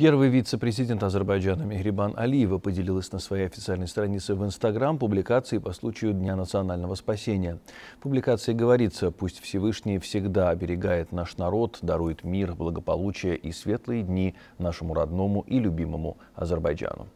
Первый вице-президент Азербайджана Мехрибан Алиева поделилась на своей официальной странице в Инстаграм публикацией по случаю Дня национального спасения. В публикации говорится, пусть Всевышний всегда оберегает наш народ, дарует мир, благополучие и светлые дни нашему родному и любимому Азербайджану.